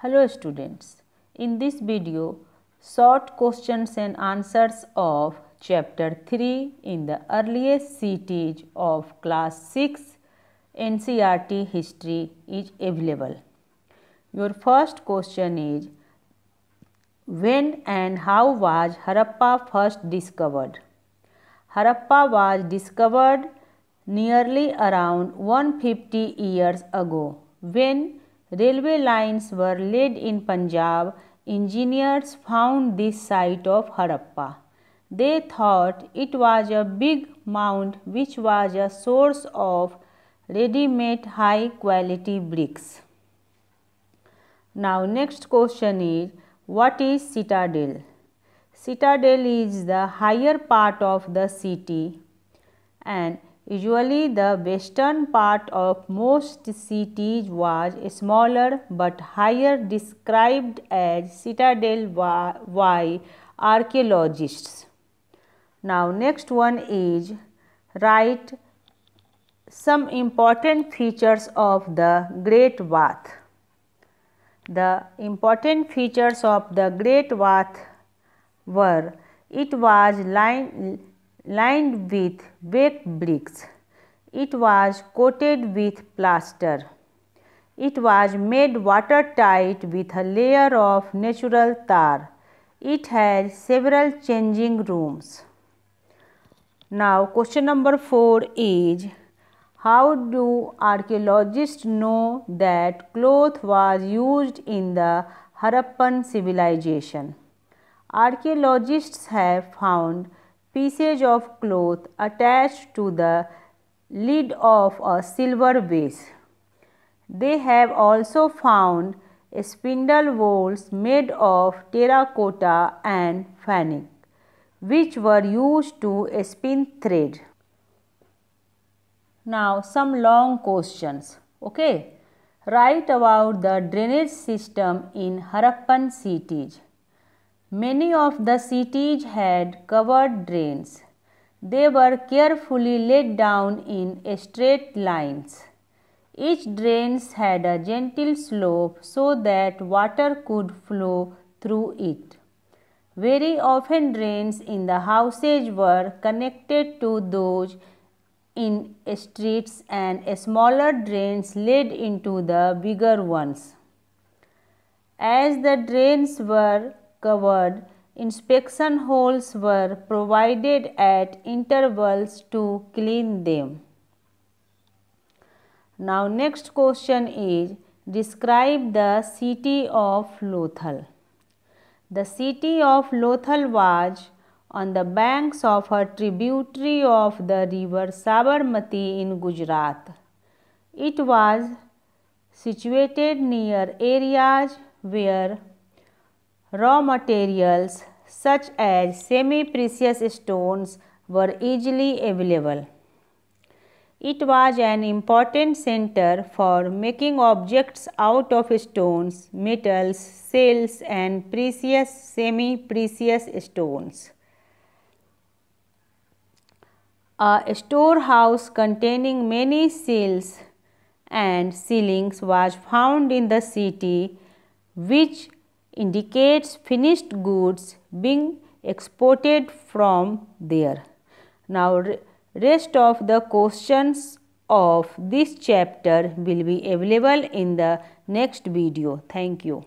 Hello students, in this video short questions and answers of chapter 3 in the earliest cities of class 6 NCRT history is available. Your first question is when and how was Harappa first discovered? Harappa was discovered nearly around 150 years ago when railway lines were laid in Punjab, engineers found this site of Harappa. They thought it was a big mound which was a source of ready-made high-quality bricks. Now next question is, what is citadel? Citadel is the higher part of the city and Usually the western part of most cities was smaller but higher described as citadel by archaeologists. Now next one is write some important features of the Great Bath. The important features of the Great Bath were it was line, lined with baked bricks. It was coated with plaster. It was made watertight with a layer of natural tar. It had several changing rooms. Now question number 4 is how do archaeologists know that cloth was used in the Harappan civilization? Archaeologists have found pieces of cloth attached to the lid of a silver vase. They have also found spindle whorls made of terracotta and fennec, which were used to spin thread. Now, some long questions. Okay, write about the drainage system in Harappan cities. Many of the cities had covered drains. They were carefully laid down in straight lines. Each drain had a gentle slope so that water could flow through it. Very often drains in the houses were connected to those in streets and smaller drains led into the bigger ones. As the drains were covered. Inspection holes were provided at intervals to clean them. Now next question is describe the city of Lothal. The city of Lothal was on the banks of a tributary of the river Sabarmati in Gujarat. It was situated near areas where raw materials such as semi-precious stones were easily available. It was an important center for making objects out of stones, metals, shells and precious semi-precious stones. A storehouse containing many seals and sealings was found in the city which indicates finished goods being exported from there. Now, rest of the questions of this chapter will be available in the next video. Thank you.